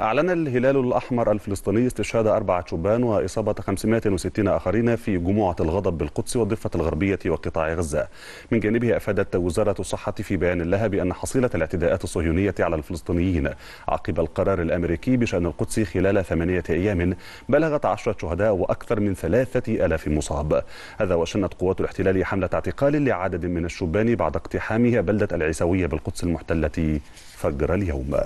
أعلن الهلال الأحمر الفلسطيني استشهاد أربعة شبان وإصابة 560 آخرين في جموعة الغضب بالقدس والضفة الغربية وقطاع غزة من جانبه أفادت وزارة الصحة في بيان لها بأن حصيلة الاعتداءات الصهيونية على الفلسطينيين عقب القرار الأمريكي بشأن القدس خلال ثمانية أيام بلغت عشرة شهداء وأكثر من ثلاثة ألاف مصاب هذا وشنت قوات الاحتلال حملة اعتقال لعدد من الشبان بعد اقتحامها بلدة العيسوية بالقدس المحتلة فجر اليوم